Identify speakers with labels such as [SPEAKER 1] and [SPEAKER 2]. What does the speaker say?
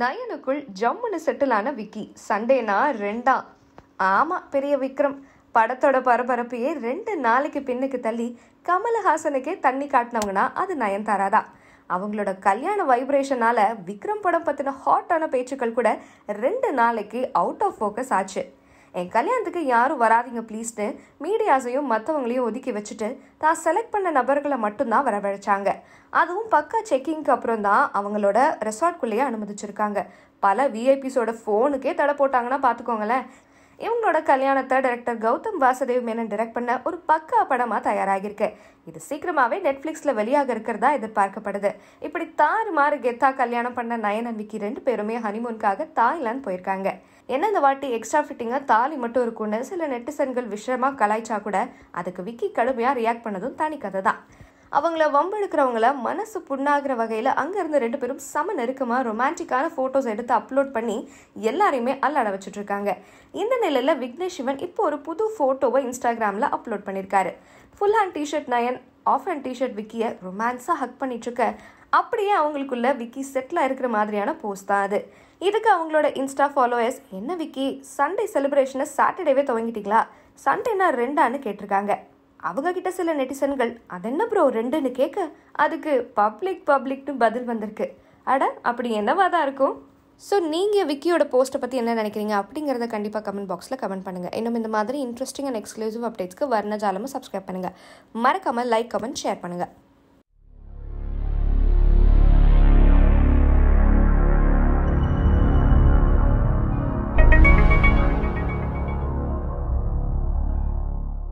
[SPEAKER 1] நயனுக்குள் ஜம்முன்னு செட்டிலான விக்கி சண்டேனா ரெண்டா ஆமாம் பெரிய விக்ரம் படத்தோட பரபரப்பையே ரெண்டு நாளைக்கு பின்னுக்கு தள்ளி கமலஹாசனுக்கே தண்ணி காட்டினவங்கன்னா அது நயன்தாரா அவங்களோட கல்யாண வைப்ரேஷனால விக்ரம் படம் பற்றின ஹாட்டான பேச்சுக்கள் கூட ரெண்டு நாளைக்கு அவுட் ஆஃப் ஃபோக்கஸ் ஆச்சு என் கல்யாணத்துக்கு யாரும் வராதிங்க ப்ளீஸ்னு மீடியாஸையும் மற்றவங்களையும் ஒதுக்கி வச்சுட்டு தான் செலக்ட் பண்ண நபர்களை மட்டும்தான் வரவழைச்சாங்க அதுவும் பக்கா செக்கிங்க்கு அப்புறம் தான் அவங்களோட ரெசார்ட்குள்ளேயே அனுமதிச்சிருக்காங்க பல விஐபிஸோட ஃபோனுக்கே தடை போட்டாங்கன்னா பார்த்துக்கோங்களேன் இவங்களோட கல்யாணத்தை டைரக்டர் கௌதம் வாசுதேவ் மேனன் டைரக்ட் பண்ண ஒரு பக்கா படமாக தயாராகிருக்கு இது சீக்கிரமாகவே நெட்ஃப்ளிக்ஸில் வெளியாக இருக்கிறதா எதிர்பார்க்கப்படுது இப்படி தாறு மாறு கெத்தா கல்யாணம் பண்ண விக்கி ரெண்டு பேருமே ஹனிமூன்காக தாய்லாந்து போயிருக்காங்க என்ன இந்த வாட்டி எக்ஸ்ட்ரா ஃபிட்டிங்காக தாலி மட்டும் இருக்கும்னு சில நெட்டிசன்கள் விஷயமா கலாய்ச்சா கூட அதுக்கு விக்கி கடுமையாக ரியாக்ட் பண்ணதும் தனி கதை தான் அவங்கள வம்பெடுக்கிறவங்கள மனசு புண்ணாகிற வகையில் அங்கேருந்து ரெண்டு பேரும் சம நெருக்கமாக ரொமான்டிக்கான ஃபோட்டோஸ் எடுத்து அப்லோட் பண்ணி எல்லாரையுமே அல்லாட வச்சுட்ருக்காங்க இந்த நிலையில் விக்னேஷ் சிவன் இப்போ ஒரு புது ஃபோட்டோவை இன்ஸ்டாகிராமில் அப்லோட் பண்ணியிருக்காரு full hand T-shirt Nayan half hand T-shirt விக்கியை ரொமான்ஸாக ஹக் பண்ணிட்டுருக்க அப்படியே அவங்களுக்குள்ள விக்கி செட்டில் இருக்கிற மாதிரியான போஸ்ட் தான் அது இதுக்கு அவங்களோட இன்ஸ்டா ஃபாலோவர்ஸ் என்ன விக்கி சண்டே செலிப்ரேஷனை சாட்டர்டேவே துவங்கிட்டீங்களா சண்டேனா ரெண்டான்னு கேட்டிருக்காங்க அவங்கக்கிட்ட சில நெட்டிசன்கள் அதென்ன ப்ரோ ரெண்டுன்னு கேட்க அதுக்கு பப்ளிக் பப்ளிக்னு பதில் வந்திருக்கு அட அப்படி என்னவா தான் இருக்கும் ஸோ நீங்கள் விக்கியோட போஸ்ட்டை பற்றி என்ன நினைக்கிறீங்க அப்படிங்கிறத கண்டிப்பாக கமெண்ட் பாக்ஸில் கமெண்ட் பண்ணுங்கள் இன்னும் இந்த மாதிரி இன்ட்ரெஸ்டிங் அண்ட் எக்ஸ்க்ளூசிவ் அப்டேட்ஸ்க்கு வர்ணஜாலமும் சப்ஸ்கிரைப் பண்ணுங்கள் மறக்காமல் லைக் கமெண்ட் ஷேர் பண்ணுங்கள்